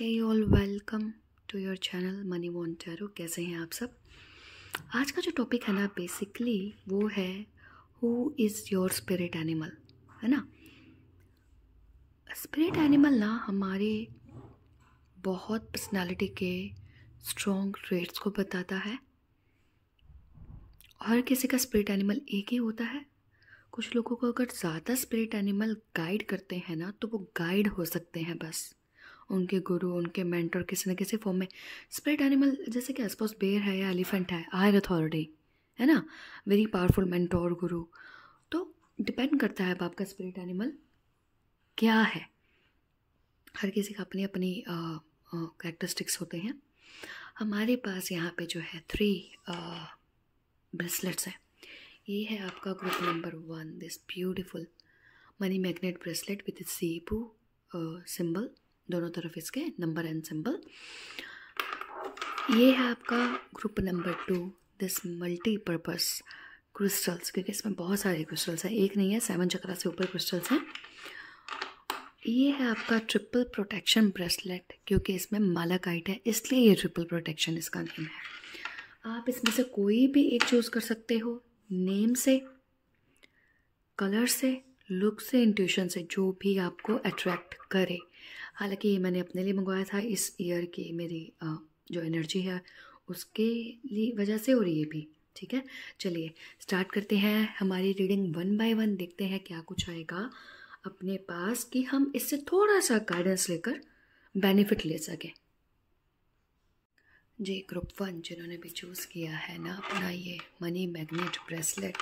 Hey all welcome to your channel money won कैसे हैं आप सब आज का जो टॉपिक है ना बेसिकली वो है who is your spirit animal है ना स्पिरिट एनिमल ना हमारे बहुत पर्सनालिटी के स्ट्रॉन्ग ट्रेट्स को बताता है हर किसी का स्पिरिट एनिमल एक ही होता है कुछ लोगों को अगर ज़्यादा स्पिरिट एनिमल गाइड करते हैं ना तो वो गाइड हो सकते हैं बस उनके गुरु उनके मेंटर किसी न किसी फॉर्म में स्प्रेड एनिमल जैसे कि आसपास बेर है या एलिफेंट है हायर अथॉरिटी है ना वेरी पावरफुल मेंटोर गुरु तो डिपेंड करता है अब आपका स्प्रेड एनिमल क्या है हर किसी का अपनी अपनी करेक्टरिस्टिक्स होते हैं हमारे पास यहाँ पे जो है थ्री ब्रेसलेट्स हैं ये है आपका group number one this beautiful money magnet bracelet with सीपू सिंबल दोनों तरफ इसके नंबर एंड सिंबल ये है आपका group number two this multipurpose crystals क्योंकि इसमें बहुत सारे क्रिस्टल्स हैं एक नहीं है सेवन चक्रा से ऊपर क्रिस्टल्स हैं ये है आपका ट्रिपल प्रोटेक्शन ब्रेसलेट क्योंकि इसमें काइट है इसलिए ये ट्रिपल प्रोटेक्शन इसका नेम है आप इसमें से कोई भी एक चूज़ कर सकते हो नेम से कलर से लुक से इंट्यूशन से जो भी आपको अट्रैक्ट करे हालांकि ये मैंने अपने लिए मंगवाया था इस ईयर की मेरी जो एनर्जी है उसके लिए वजह से और ये भी ठीक है चलिए स्टार्ट करते हैं हमारी रीडिंग वन बाय वन देखते हैं क्या कुछ आएगा अपने पास कि हम इससे थोड़ा सा गाइडेंस लेकर बेनिफिट ले सकें जी ग्रुप वन जिन्होंने भी चूज़ किया है ना अपना ये मनी मैग्नेट ब्रेसलेट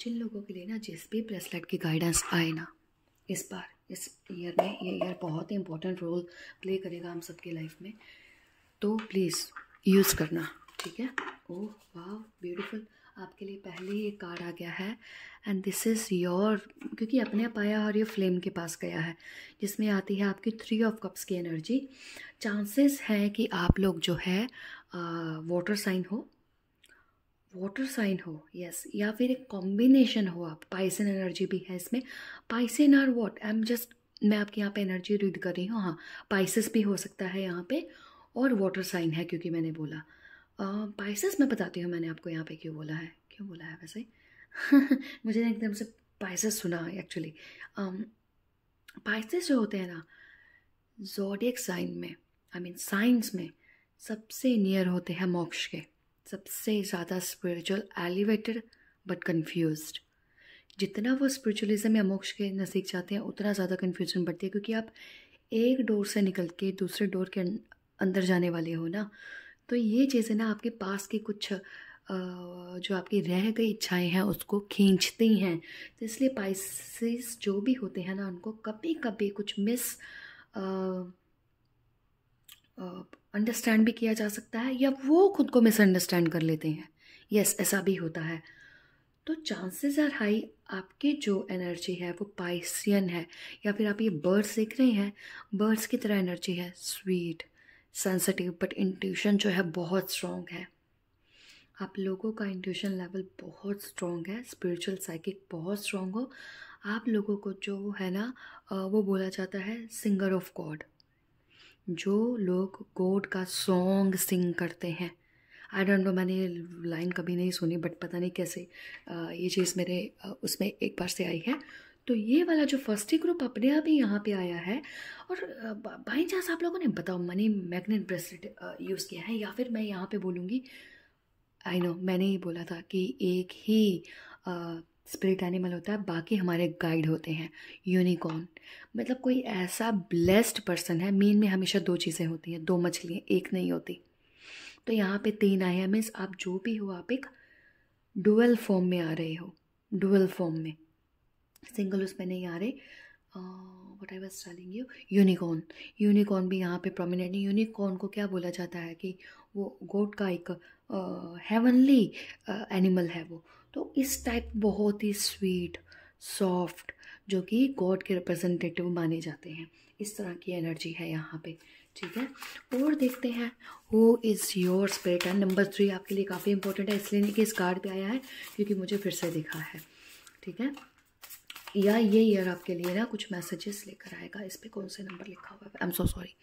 जिन लोगों के लिए ना जिस भी ब्रेसलेट की गाइडेंस आए ना इस बार इस ईयर में ये ईयर बहुत ही इंपॉर्टेंट रोल प्ले करेगा हम सबके लाइफ में तो प्लीज़ यूज़ करना ठीक है ओह वाह ब्यूटीफुल आपके लिए पहले ही एक कार्ड आ गया है एंड दिस इज़ योर क्योंकि अपने आप आया और ये फ्लेम के पास गया है जिसमें आती है आपकी थ्री ऑफ कप्स की एनर्जी चांसेस हैं कि आप लोग जो है वाटर साइन हो वाटर साइन हो यस yes. या फिर एक कॉम्बिनेशन हो आप पाइसन एनर्जी भी है इसमें Piscean are what I am just मैं आपके यहाँ पे एनर्जी रीड कर रही हूँ हाँ पाइसिस भी हो सकता है यहाँ पे और वाटर साइन है क्योंकि मैंने बोला पाइसिस uh, मैं बताती हूँ मैंने आपको यहाँ पे क्यों बोला है क्यों बोला है वैसे मुझे एकदम से पाइसिस सुना एक्चुअली um, पाइसिस जो होते हैं ना जोडियक साइन में आई मीन साइंस में सबसे नियर होते हैं मोक्ष के सबसे ज़्यादा स्पिरिचुअल एलिवेटेड बट कन्फ्यूज जितना वो स्पिरिचुअलिज्म या मोक्ष के नज़दीक जाते हैं उतना ज़्यादा कन्फ्यूजन बढ़ती है क्योंकि आप एक डोर से निकल के दूसरे डोर के अं-, अंदर जाने वाले हो ना तो ये चीज़ें ना आपके पास की कुछ जो आपकी रह गई इच्छाएं हैं उसको खींचती हैं तो इसलिए पाइसिस जो भी होते हैं ना उनको कभी कभी कुछ मिस अंडरस्टैंड भी किया जा सकता है या वो खुद को मिसअंडरस्टैंड कर लेते हैं यस yes, ऐसा भी होता है तो चांसेस आर हाई आपकी जो एनर्जी है वो पाइसियन है या फिर आप ये बर्ड्स देख रहे हैं बर्ड्स की तरह एनर्जी है स्वीट सेंसिटिव बट इंट्यूशन जो है बहुत स्ट्रॉन्ग है आप लोगों का इंट्यूशन लेवल बहुत स्ट्रॉन्ग है स्पिरिचुअल साइकिक बहुत स्ट्रॉन्ग हो आप लोगों को जो है ना वो बोला जाता है सिंगर ऑफ गॉड जो लोग गॉड का सॉन्ग सिंग करते हैं आई डोंट नो मैंने लाइन कभी नहीं सुनी बट पता नहीं कैसे ये चीज़ मेरे उसमें एक बार से आई है तो ये वाला जो फर्स्ट ही ग्रुप अपने आप ही यहाँ पे आया है और बाई चांस आप लोगों ने बताओ मैंने मैग्नेट ब्रेसलेट यूज़ किया है या फिर मैं यहाँ पे बोलूँगी आई नो मैंने ही बोला था कि एक ही स्पिरिट एनिमल होता है बाकी हमारे गाइड होते हैं यूनिकॉर्न मतलब कोई ऐसा ब्लेस्ड पर्सन है मीन में हमेशा दो चीज़ें होती हैं दो मछलियाँ एक नहीं होती तो यहाँ पे तीन आए हैं मीन्स आप जो भी हो आप एक डुअल फॉर्म में आ रहे हो डुअल फॉर्म में सिंगल उसमें नहीं आ रहे what I was telling you unicorn unicorn भी यहाँ पे प्रोमिनेंट है यूनिकॉर्न को क्या बोला जाता है कि वो गोट का एक हेवनली uh, एनिमल uh, है वो तो इस टाइप बहुत ही स्वीट सॉफ्ट जो कि गॉड के रिप्रेजेंटेटिव माने जाते हैं इस तरह की एनर्जी है यहाँ पे ठीक है और देखते हैं who is your spirit and number three आपके लिए काफ़ी इंपॉर्टेंट है इसलिए नहीं कि इस कार्ड पे आया है क्योंकि मुझे फिर से दिखा है ठीक है या ये ईयर आपके लिए ना कुछ मैसेजेस लेकर आएगा इस पर कौन से नंबर लिखा हुआ है आई एम सो सॉरी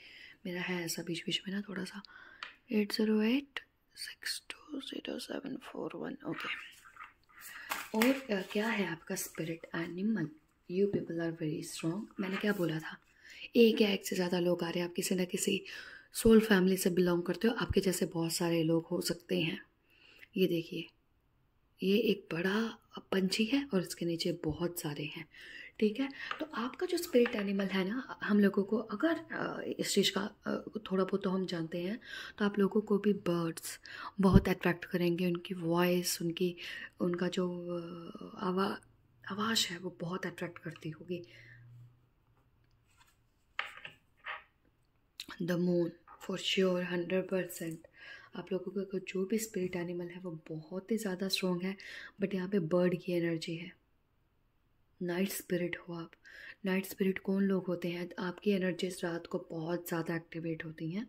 मेरा है ऐसा बीच बीच में ना थोड़ा सा eight zero eight six two zero seven four one okay और क्या है आपका spirit animal you people are very strong मैंने क्या बोला था एक या एक से ज़्यादा लोग आ रहे हैं आप किसी न किसी सोल फैमिली से बिलोंग करते हो आपके जैसे बहुत सारे लोग हो सकते हैं ये देखिए ये एक बड़ा पंछी है और इसके नीचे बहुत सारे हैं ठीक है तो आपका जो स्पिरिट एनिमल है ना हम लोगों को अगर इस चीज़ का थोड़ा बहुत तो हम जानते हैं तो आप लोगों को भी बर्ड्स बहुत अट्रैक्ट करेंगे उनकी वॉइस उनकी उनका जो आवा आवाज़ है वो बहुत अट्रैक्ट करती होगी the moon for sure hundred percent आप लोगों का जो भी स्पिरिट एनिमल है वो बहुत ही ज़्यादा स्ट्रॉन्ग है बट यहाँ पे बर्ड की एनर्जी है नाइट स्पिरिट हो आप नाइट स्पिरिट कौन लोग होते हैं आपकी एनर्जीज रात को बहुत ज़्यादा एक्टिवेट होती हैं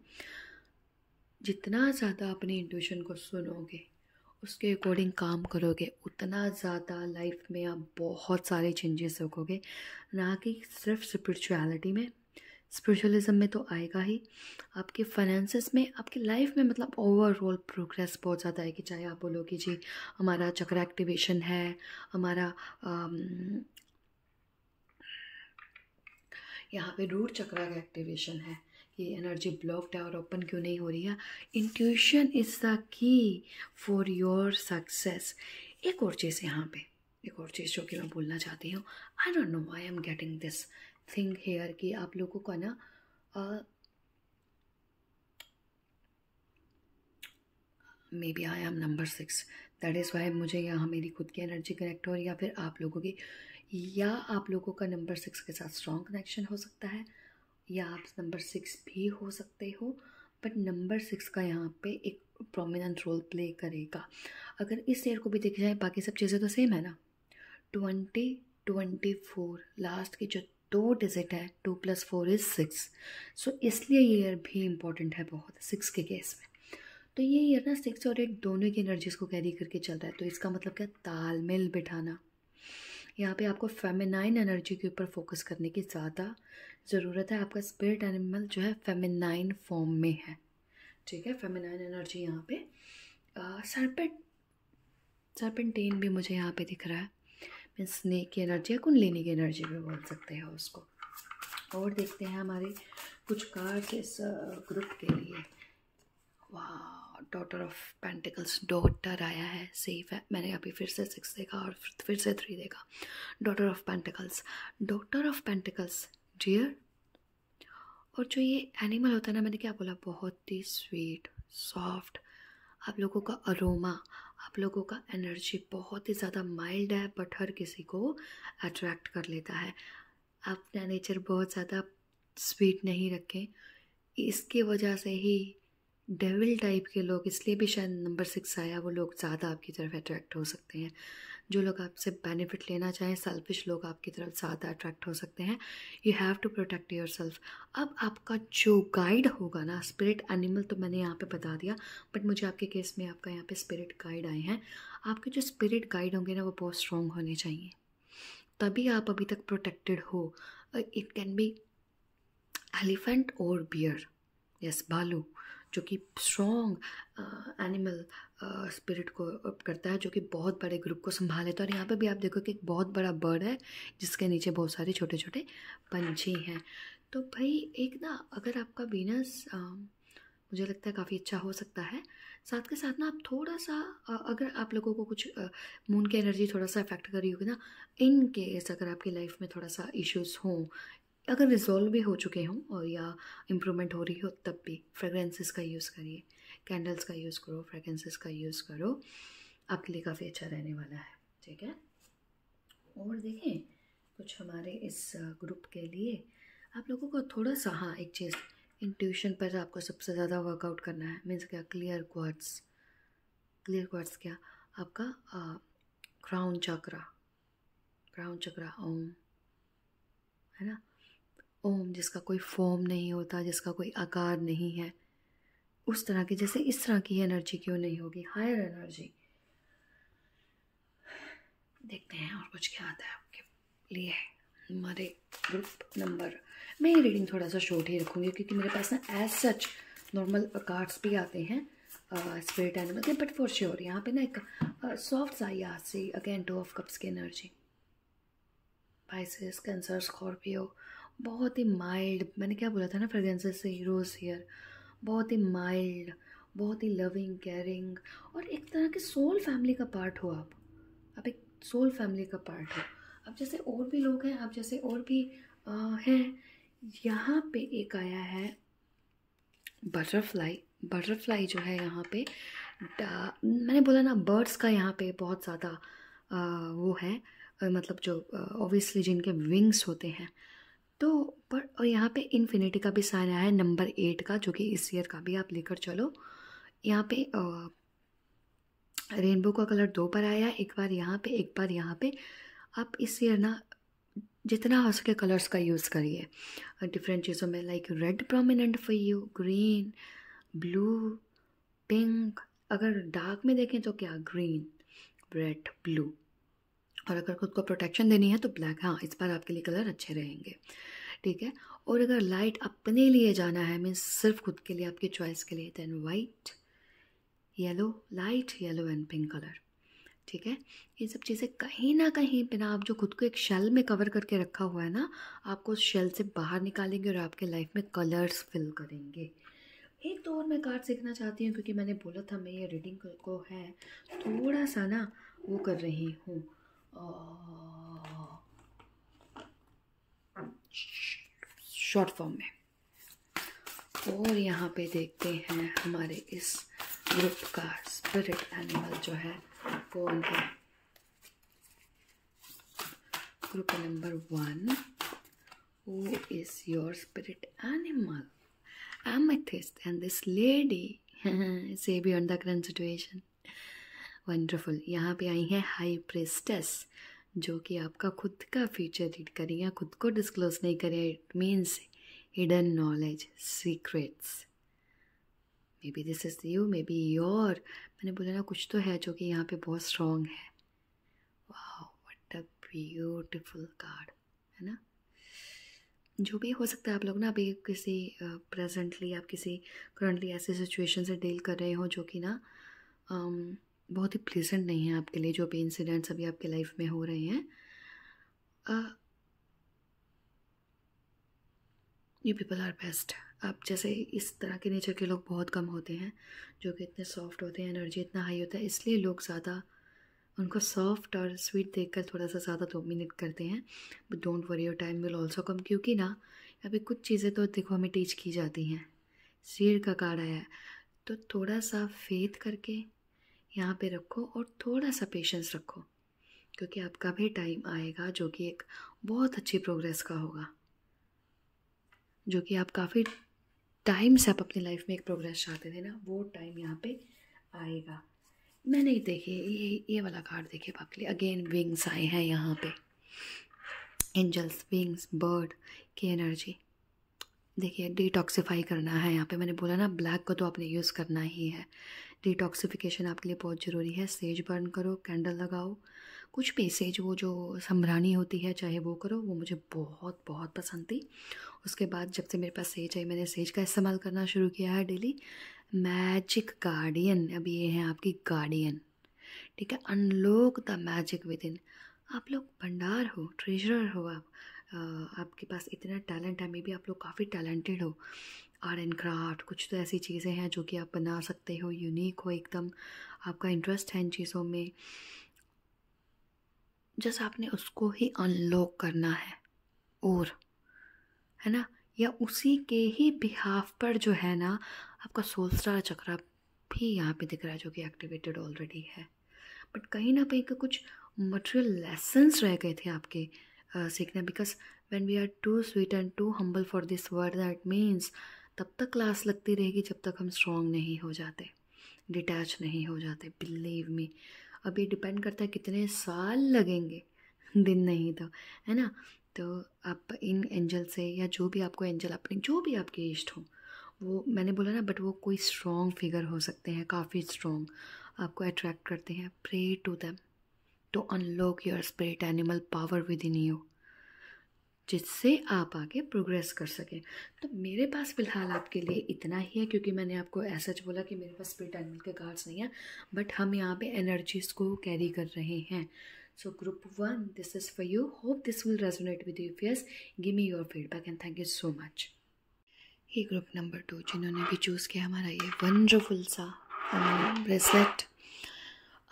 जितना ज़्यादा अपने इंट्यूशन को सुनोगे उसके अकॉर्डिंग काम करोगे उतना ज़्यादा लाइफ में आप बहुत सारे चेंजेस रखोगे ना कि सिर्फ स्पिरिचुअलिटी में स्पिरिचुअलिज्म में तो आएगा ही आपके फाइनेंसेस में आपकी लाइफ में मतलब ओवरऑल प्रोग्रेस बहुत ज़्यादा आएगी चाहे आप बोलो कि जी हमारा चक्र एक्टिवेशन है हमारा यहाँ पे रूट चक्रा का एक्टिवेशन है ये एनर्जी ब्लॉक्ड है और ओपन क्यों नहीं हो रही है intuition is the key for your success एक और चीज़ यहाँ पे एक और चीज़ जो कि मैं बोलना चाहती हूँ I don't know I am getting this thing here कि आप लोगों का ना maybe I am number six that is why मुझे यहाँ मेरी खुद की एनर्जी कनेक्ट हो रही है या फिर आप लोगों की या आप लोगों का नंबर सिक्स के साथ स्ट्रॉन्ग कनेक्शन हो सकता है या आप नंबर सिक्स भी हो सकते हो बट नंबर सिक्स का यहाँ पे एक प्रोमिनेंट रोल प्ले करेगा अगर इस ईयर को भी देखा जाए बाकी सब चीज़ें तो सेम है ना ट्वेंटी ट्वेंटी फोर लास्ट की जो दो डिजिट है two plus four is six so इसलिए ये ईयर भी इम्पॉर्टेंट है बहुत सिक्स के केस में तो ये ईयर ना सिक्स और एट दोनों की एनर्जीज़ को कैरी करके चलता है तो इसका मतलब क्या तालमेल बिठाना यहाँ पे आपको फेमिनाइन एनर्जी के ऊपर फोकस करने की ज़्यादा ज़रूरत है आपका स्पिरिट एनिमल जो है फेमिनाइन फॉर्म में है ठीक है फेमिनाइन एनर्जी यहाँ पे सरपेट सरपेंटेन भी मुझे यहाँ पे दिख रहा है मीन स्नेक की एनर्जी या कुंडलिनी की एनर्जी भी बोल सकते हैं उसको और देखते हैं हमारे कुछ कार्ड इस ग्रुप के लिए वाह डॉटर ऑफ पेंटिकल्स डॉटर आया है सेफ है मैंने अभी फिर से सिक्स देखा और फिर से थ्री देखा daughter of pentacles daughter of pentacles dear और जो ये एनिमल होता है ना मैंने क्या बोला बहुत ही स्वीट सॉफ्ट आप लोगों का अरोमा आप लोगों का एनर्जी बहुत ही ज़्यादा माइल्ड है बट हर किसी को अट्रैक्ट कर लेता है अपना नेचर बहुत ज़्यादा स्वीट नहीं रखें इसकी वजह से ही डेविल टाइप के लोग इसलिए भी शायद नंबर सिक्स आया वो लोग ज़्यादा आपकी तरफ अट्रैक्ट हो सकते हैं जो लोग आपसे बेनिफिट लेना चाहें सेल्फिश लोग आपकी तरफ ज़्यादा अट्रैक्ट हो सकते हैं you have to protect yourself अब आपका जो गाइड होगा ना स्पिरिट एनिमल तो मैंने यहाँ पे बता दिया बट मुझे आपके केस में आपका यहाँ पे स्पिरिट गाइड आए हैं आपके जो स्पिरिट गाइड होंगे ना वो बहुत स्ट्रॉन्ग होने चाहिए तभी आप अभी तक प्रोटेक्टेड हो इट कैन बी एलिफेंट और बियर यस भालू जो कि स्ट्रॉन्ग एनिमल स्पिरिट को करता है जो कि बहुत बड़े ग्रुप को संभाल लेता तो है और यहाँ पे भी आप देखो कि एक बहुत बड़ा बर्ड है जिसके नीचे बहुत सारे छोटे छोटे पंछी हैं तो भाई एक ना अगर आपका बिजनेस मुझे लगता है काफ़ी अच्छा हो सकता है साथ के साथ ना आप थोड़ा सा अगर आप लोगों को कुछ मून की एनर्जी थोड़ा सा अफेक्ट करी होगी ना इन केस अगर आपकी लाइफ में थोड़ा सा इश्यूज हों अगर रिजॉल्व भी हो चुके हों और या इम्प्रूवमेंट हो रही हो तब भी फ्रेगरेंसेस का यूज़ करिए कैंडल्स का यूज़ करो फ्रेगरेंसेस का यूज़ करो आपके लिए काफ़ी अच्छा रहने वाला है ठीक है और देखें कुछ हमारे इस ग्रुप के लिए आप लोगों को थोड़ा सा हाँ एक चीज़ इंट्यूशन पर आपको सबसे ज़्यादा वर्कआउट करना है मीन्स क्या क्लियर क्वार्ट्स क्लियर क्वार्ट्स क्या आपका क्राउन चक्रा क्राउन चक्रा ओम है ना ओम जिसका कोई फॉर्म नहीं होता जिसका कोई आकार नहीं है उस तरह की जैसे इस तरह की एनर्जी क्यों नहीं होगी हायर एनर्जी देखते हैं और कुछ क्या आता है आपके लिए हमारे ग्रुप नंबर मैं ये रीडिंग थोड़ा सा शॉर्ट ही रखूँगी क्योंकि मेरे पास ना एज सच नॉर्मल कार्ड्स भी आते हैं स्पिरिट uh, एनिमल के बट फॉर श्योर यहाँ पे ना एक सॉफ्ट uh, सा याद से अगेन टू ऑफ कप्स की एनर्जी पाइसिस कैंसर स्कॉर्पियो बहुत ही माइल्ड मैंने क्या बोला था ना फ्रेगरेंसेस से हीरोज़ हेयर बहुत ही माइल्ड बहुत ही लविंग केयरिंग और एक तरह के सोल फैमिली का पार्ट हो आप आप एक सोल फैमिली का पार्ट हो अब जैसे और भी लोग हैं आप जैसे और भी हैं यहाँ पे एक आया है बटरफ्लाई बटरफ्लाई जो है यहाँ पे मैंने बोला ना बर्ड्स का यहाँ पे बहुत ज़्यादा वो है मतलब जो ऑब्वियसली जिनके विंग्स होते हैं तो पर और यहाँ पे इन्फिनिटी का भी साइन आया है नंबर एट का जो कि इस ईयर का भी आप लेकर चलो यहाँ पे रेनबो का कलर दो पर आया एक बार यहाँ पे एक बार यहाँ पे आप इस ईयर ना जितना हो सके कलर्स का यूज़ करिए डिफरेंट चीज़ों में like red prominent for you green blue pink अगर डार्क में देखें तो क्या ग्रीन रेड ब्लू और अगर खुद को प्रोटेक्शन देनी है तो ब्लैक हाँ इस बार आपके लिए कलर अच्छे रहेंगे ठीक है और अगर लाइट अपने लिए जाना है मीन्स सिर्फ खुद के लिए आपके चॉइस के लिए than white yellow light yellow and pink colour ठीक है ये सब चीज़ें कहीं ना कहीं बिना आप जो खुद को एक शेल में कवर करके रखा हुआ है ना आपको उस शेल से बाहर निकालेंगे और आपके लाइफ में कलर्स फिल करेंगे एक तो और मैं कार्ड सीखना चाहती हूँ क्योंकि मैंने बोला था मैं ये रीडिंग को है थोड़ा सा ना वो कर रही हूँ शॉर्ट फॉर्म में और यहाँ पे देखते हैं हमारे इस ग्रुप का स्पिरिट एनिमल जो है कौन है group number one who is your spirit animal am and this lady से be on the current situation wonderful यहाँ पे आई हैं हाई प्रेस्टेस जो कि आपका खुद का फ्यूचर रीड करें या खुद को डिस्क्लोज नहीं करें it means hidden knowledge secrets maybe this is you maybe your मैंने बोला ना कुछ तो है जो कि यहाँ पे बहुत स्ट्रॉन्ग है वाह वट अ ब्यूटिफुल कार्ड है ना जो भी हो सकता है आप लोग ना अभी किसी प्रेजेंटली uh, आप किसी करंटली ऐसी सिचुएशन से डील कर रहे हो जो कि ना um, बहुत ही प्लेजेंट नहीं है आपके लिए जो भी इंसिडेंट्स अभी आपके लाइफ में हो रहे हैं यू पीपल आर बेस्ट आप जैसे इस तरह के नेचर के लोग बहुत कम होते हैं जो कि इतने सॉफ्ट होते हैं एनर्जी इतना हाई होता है इसलिए लोग ज़्यादा उनको सॉफ्ट और स्वीट देखकर थोड़ा सा ज़्यादा डोमिनेट करते हैं but don't worry your time will also come क्योंकि ना यहाँ कुछ चीज़ें तो देखो हमें टीच की जाती हैं शेर का काढ़ा है तो थोड़ा सा फेथ करके यहाँ पे रखो और थोड़ा सा पेशेंस रखो क्योंकि आपका भी टाइम आएगा जो कि एक बहुत अच्छी प्रोग्रेस का होगा जो कि आप काफ़ी टाइम से आप अपनी लाइफ में एक प्रोग्रेस चाहते थे ना वो टाइम यहाँ पे आएगा मैंने देखिए ये ये वाला कार्ड देखिए बाकी अगेन विंग्स आए हैं यहाँ पे एंजल्स विंग्स बर्ड की एनर्जी देखिए डिटॉक्सीफाई करना है यहाँ पे मैंने बोला ना ब्लैक को तो आपने यूज़ करना ही है डिटॉक्सिफिकेशन आपके लिए बहुत ज़रूरी है सेज बर्न करो कैंडल लगाओ कुछ भी सेज वो जो सम्भरानी होती है चाहे वो करो वो मुझे बहुत बहुत पसंद थी उसके बाद जब से मेरे पास सेज आई मैंने सेज का इस्तेमाल करना शुरू किया है डेली मैजिक गार्डियन अब ये है आपकी गार्डियन ठीक है unlock the magic within आप लोग भंडार हो ट्रेजरर हो आप आपके पास इतना टैलेंट है मे भी आप लोग काफ़ी टैलेंटेड हो आर्ट एंड क्राफ्ट कुछ तो ऐसी चीज़ें हैं जो कि आप बना सकते हो यूनिक हो एकदम आपका इंटरेस्ट है इन चीज़ों में जस्ट आपने उसको ही अनलॉक करना है और है ना या उसी के ही बिहाफ पर जो है ना आपका सोल स्टार चक्रा भी यहाँ पे दिख रहा है जो कि एक्टिवेटेड ऑलरेडी है बट कहीं ना कहीं कुछ मटेरियल लेसन्स रह गए थे आपके सीखने सीखना because when we are too sweet and too humble for this world that means तब तक क्लास लगती रहेगी जब तक हम स्ट्रॉन्ग नहीं हो जाते डिटैच नहीं हो जाते बिलीव मी अब ये डिपेंड करता है कितने साल लगेंगे दिन नहीं तो है ना तो आप इन एंजल से या जो भी आपको एंजल अपने जो भी आपके इष्ट हो वो मैंने बोला ना बट वो कोई स्ट्रॉन्ग फिगर हो सकते हैं काफ़ी स्ट्रॉन्ग आपको अट्रैक्ट करते हैं pray to them to unlock your spirit animal power within you जिससे आप आगे प्रोग्रेस कर सकें तो मेरे पास फ़िलहाल आपके लिए इतना ही है क्योंकि मैंने आपको ऐसा बोला कि मेरे पास स्पिरिट एनिमल के कार्ड्स नहीं हैं बट हम यहाँ पे एनर्जीज़ को कैरी कर रहे हैं so group one this is for you hope this will resonate with you If give me your feedback and thank you so much ये ग्रुप नंबर टू जिन्होंने भी चूज़ किया हमारा ये वंडरफुल सा ब्रेसलेट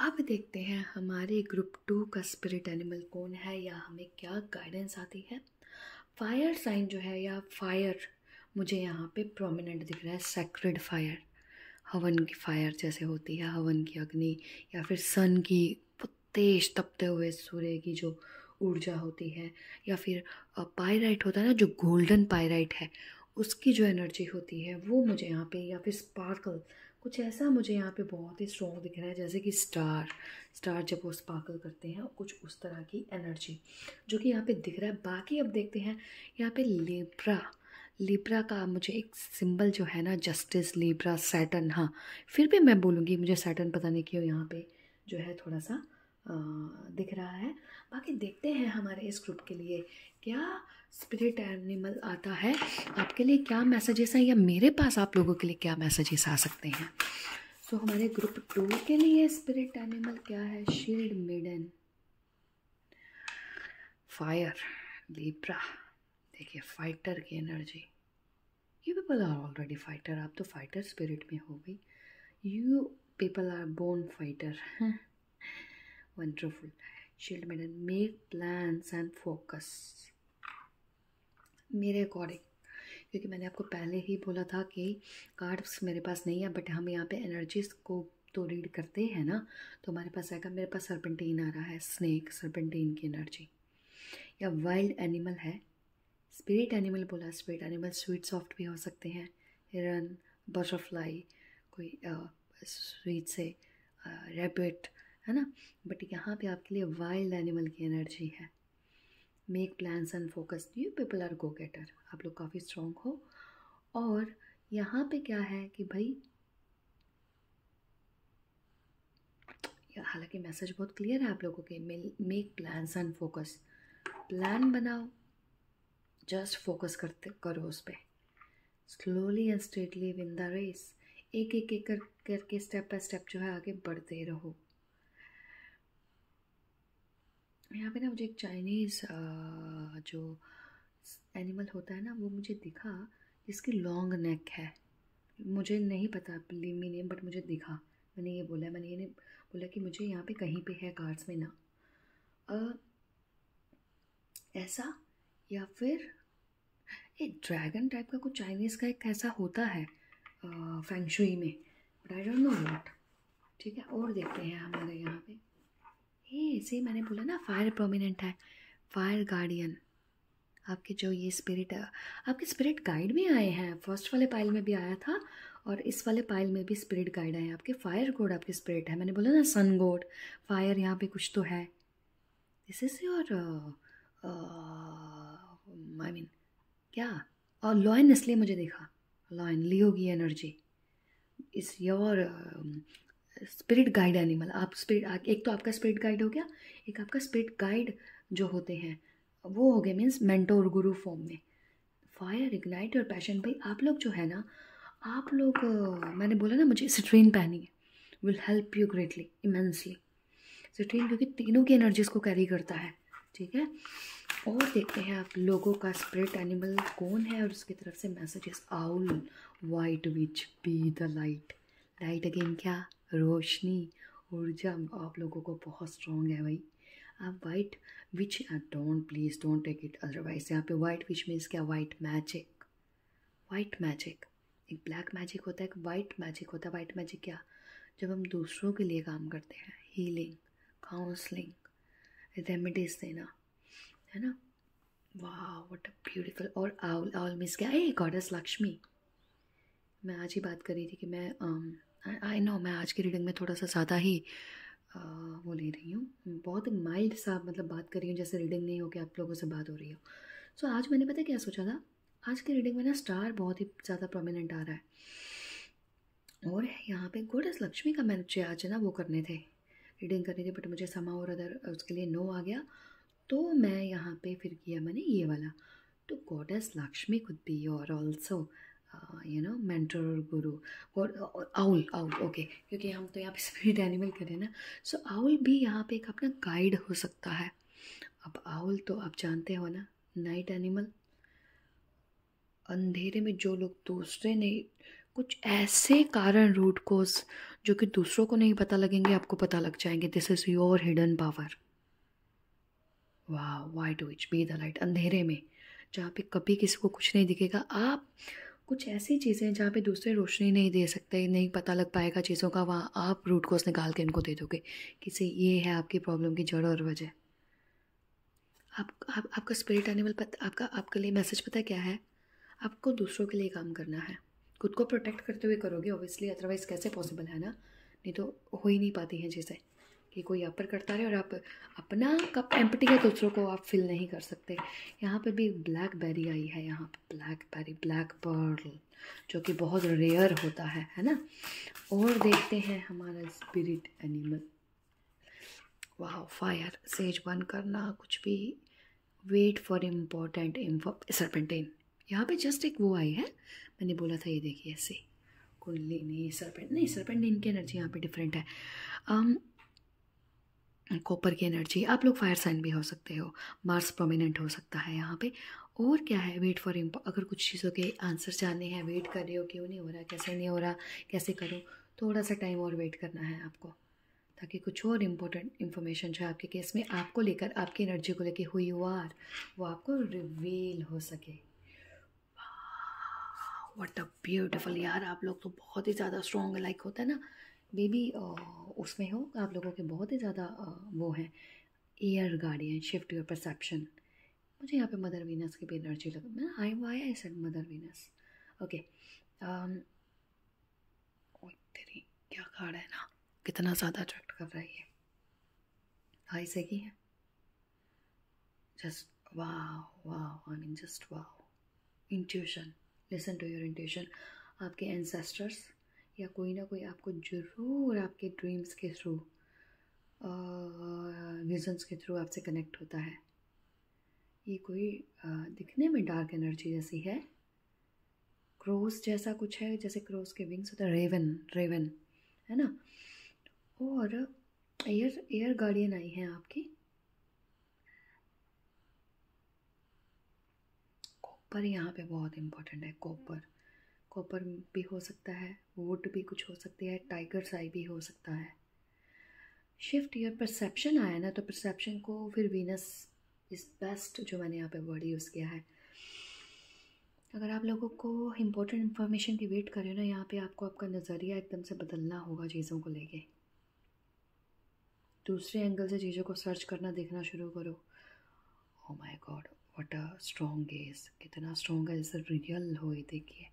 अब देखते हैं हमारे ग्रुप टू का स्पिरिट एनिमल कौन है या हमें क्या गाइडेंस आती है फायर साइन जो है या फायर मुझे यहाँ पे प्रोमिनेंट दिख रहा है सेक्रेड फायर हवन की फायर जैसे होती है हवन की अग्नि या फिर सन की तेज तपते हुए सूर्य की जो ऊर्जा होती है या फिर पायराइट होता है ना जो गोल्डन पायराइट है उसकी जो एनर्जी होती है वो मुझे यहाँ पे या फिर स्पार्कल कुछ ऐसा मुझे यहाँ पे बहुत ही स्ट्रॉन्ग दिख रहा है जैसे कि स्टार स्टार जब वो स्पार्कल करते हैं कुछ उस तरह की एनर्जी जो कि यहाँ पे दिख रहा है बाकी अब देखते हैं यहाँ पे लेब्रा लिब्रा का मुझे एक सिंबल जो है ना जस्टिस लिब्रा सैटन हाँ फिर भी मैं बोलूँगी मुझे सैटन पता नहीं क्यों यहाँ पे जो है थोड़ा सा दिख रहा है बाकी देखते हैं हमारे इस ग्रुप के लिए क्या स्पिरिट एनिमल आता है आपके लिए क्या मैसेजेस हैं या मेरे पास आप लोगों के लिए क्या मैसेजेस आ सकते हैं सो so, हमारे ग्रुप टू के लिए स्पिरिट एनिमल क्या है शील्ड मिडन फायर लिब्रा देखिए फाइटर की energy you people are already fighter आप तो फाइटर स्पिरिट में हो गई you people are born fighter Wonderful. Shield maiden, make plans and focus. मेरे अकॉर्डिंग क्योंकि मैंने आपको पहले ही बोला था कि कार्ड्स मेरे पास नहीं है बट हम यहाँ पे एनर्जीज को तो रीड करते हैं ना तो हमारे पास आएगा मेरे पास सरपेंटीन आ रहा है स्नेक सरपेंटीन की एनर्जी या वाइल्ड एनिमल है स्पिरिट एनिमल बोला स्पिरिट एनिमल स्वीट सॉफ्ट भी हो सकते हैं हिरन बटरफ्लाई कोई स्वीट से रैबिट है ना बट यहाँ पे आपके लिए वाइल्ड एनिमल की एनर्जी है make plans and focus you people are go getter आप लोग काफ़ी स्ट्रॉन्ग हो और यहाँ पे क्या है कि भाई हालांकि मैसेज बहुत क्लियर है आप लोगों के make plans and focus plan बनाओ जस्ट फोकस करते करो उस पर slowly and straightly win the race एक एक एक करके स्टेप बाय स्टेप जो है आगे बढ़ते रहो यहाँ पे ना मुझे एक चाइनीज़ जो एनिमल होता है ना वो मुझे दिखा जिसकी लॉन्ग नेक है मुझे नहीं पता मी नेम बट मुझे दिखा मैंने ये बोला मैंने ये नहीं बोला कि मुझे यहाँ पे कहीं पे है कार्ड्स में ना ऐसा या फिर एक ड्रैगन टाइप का कुछ चाइनीज़ का एक ऐसा होता है फैंगशुई में but I don't know what ठीक है और देखते हैं हमारे यहाँ पे ये इसे मैंने बोला ना फायर प्रोमिनेंट है फायर गार्डियन आपके जो ये स्पिरिट आपके स्पिरिट गाइड भी आए हैं फर्स्ट वाले पाइल में भी आया था और इस वाले पाइल में भी स्पिरिट गाइड आए हैं आपके फायर गोड आपके स्पिरिट है मैंने बोला ना सन गोड फायर यहाँ पे कुछ तो है this is your I mean क्या और लॉयन इसलिए मुझे देखा लॉयन लियोगी energy is your spirit guide animal आप स्पिरिट एक तो आपका स्पिरिट गाइड हो गया एक आपका स्पिरिट गाइड जो होते हैं वो हो गए मीन्स मेंटोर गुरु फॉर्म में फायर इग्नाइट और पैशन भाई आप लोग जो है ना आप लोग मैंने बोला ना मुझे सिट्रीन पहनी है will help you greatly immensely citrine क्योंकि तीनों की एनर्जीज को कैरी करता है ठीक है और देखते हैं आप लोगों का स्प्रिट एनिमल कौन है और उसकी तरफ से message is owl white witch be the light light again क्या रोशनी ऊर्जा आप लोगों को बहुत स्ट्रॉन्ग है भाई आप white witch don't please don't take it otherwise यहाँ पे वाइट विच मीन्स क्या वाइट मैजिक वाइट मैजिक एक ब्लैक मैजिक होता है एक वाइट मैजिक होता है वाइट मैजिक क्या जब हम दूसरों के लिए काम करते हैं हीलिंग काउंसलिंग रेमेडीज देना है ना वाह व्हाट अ ब्यूटीफुल और आउल आउल मीन्स क्या है गॉडस लक्ष्मी मैं आज ही बात कर रही थी कि मैं um, आई नो मैं आज की रीडिंग में थोड़ा सा ज़्यादा ही आ, वो ले रही हूँ बहुत माइल्ड सा मतलब बात कर रही हूँ जैसे रीडिंग नहीं हो आप लोगों से बात हो रही हो सो so, आज मैंने पता क्या सोचा था आज की रीडिंग में ना स्टार बहुत ही ज़्यादा प्रोमिनेंट आ रहा है और यहाँ पे गोडस लक्ष्मी का मैंने आज ना वो करने थे रीडिंग करनी थी बट मुझे समा और अदर उसके लिए नो आ गया तो मैं यहाँ पे फिर किया मैंने ये वाला तो गॉडेस लक्ष्मी कुद बी और ऑल्सो यू नो मेंटर और गुरु और आउल आउल ओके क्योंकि हम तो यहाँ पे स्पीड एनिमल करें ना सो आउल भी यहाँ पे एक अपना गाइड हो सकता है अब आउल तो आप जानते हो ना नाइट एनिमल अंधेरे में जो लोग दूसरे ने कुछ ऐसे कारण रूट कोस जो कि दूसरों को नहीं पता लगेंगे आपको पता लग जाएंगे this is your hidden power वाह white witch be the light अंधेरे में जहाँ पे कभी किसी को कुछ नहीं दिखेगा आप कुछ ऐसी चीज़ें जहाँ पे दूसरे रोशनी नहीं दे सकते नहीं पता लग पाएगा चीज़ों का वहाँ आप रूट कोस निकाल के इनको दे दोगे किसी ये है आपकी प्रॉब्लम की जड़ और वजह आप, आप आपका स्पिरिट एनिमल पता आपका आपके लिए मैसेज पता क्या है आपको दूसरों के लिए काम करना है खुद को प्रोटेक्ट करते हुए करोगे ऑब्वियसली अदरवाइज़ कैसे पॉसिबल है ना नहीं तो हो ही नहीं पाती हैं चीज़ें कि कोई अपर करता रहे और आप अपना कप एम्पटी है दूसरों तो को आप फिल नहीं कर सकते यहाँ पे भी ब्लैक बेरी आई है यहाँ पे ब्लैक बेरी ब्लैक पर्ल जो कि बहुत रेयर होता है है ना और देखते हैं हमारा स्पिरिट एनिमल वाह फायर सेज बन करना कुछ भी वेट फॉर इम्पोर्टेंट सरपेंटेन यहाँ पे जस्ट एक वो आई है मैंने बोला था ये देखिए ऐसे कुंडली नहीं सरपेंट नहीं सरपेंट इनकी एनर्जी यहाँ पे डिफरेंट है um, कॉपर की एनर्जी आप लोग फायर साइन भी हो सकते हो मार्स प्रोमिनेंट हो सकता है यहाँ पे और क्या है वेट फॉर इम अगर कुछ चीज़ों के आंसर जानने हैं वेट कर रहे हो क्यों नहीं हो रहा कैसे नहीं हो रहा कैसे करूँ थोड़ा सा टाइम और वेट करना है आपको ताकि कुछ और इम्पोर्टेंट इन्फॉर्मेशन जो है आपके केस में आपको लेकर आपकी एनर्जी को लेकर हुई वार वो आपको रिवील हो सके वट अ ब्यूटिफुल यार आप लोग तो बहुत ही ज़्यादा स्ट्रॉन्ग लाइक होता है ना बेबी उसमें हो आप लोगों के बहुत ही ज़्यादा वो हैं air guardian shift your perception मुझे यहाँ पे मदर वीनस की भी एनर्जी लग मैं I why I said mother Venus okay तेरी क्या कार्ड है ना कितना ज़्यादा अट्रैक्ट कर रहा है ये हाई से की है जस्ट वाह वाह आई मीन जस्ट वाह intuition listen to your intuition आपके एंसेस्टर्स या कोई ना कोई आपको ज़रूर आपके ड्रीम्स के थ्रू विजन्स के थ्रू आपसे कनेक्ट होता है ये कोई दिखने में डार्क एनर्जी जैसी है क्रोस जैसा कुछ है जैसे क्रोस के विंग्स होता है रेवन रेवन है ना और एयर एयर गार्डियन आई है आपकी कॉपर यहाँ पे बहुत इम्पोर्टेंट है कॉपर कॉपर भी हो सकता है वुड भी कुछ हो सकती है टाइगर्स आई भी हो सकता है शिफ्ट या परसेप्शन आया ना तो परसेप्शन को फिर वीनस इज़ बेस्ट जो मैंने यहाँ पे वर्ड यूज़ किया है अगर आप लोगों को इम्पोर्टेंट इन्फॉर्मेशन की वेट करें ना यहाँ पे आपको आपका नज़रिया एकदम से बदलना होगा चीज़ों को लेके दूसरे एंगल से चीज़ों को सर्च करना देखना शुरू करो oh my god what a strong gaze कितना स्ट्रॉन्ग है जैसे रियल हो ही देखिए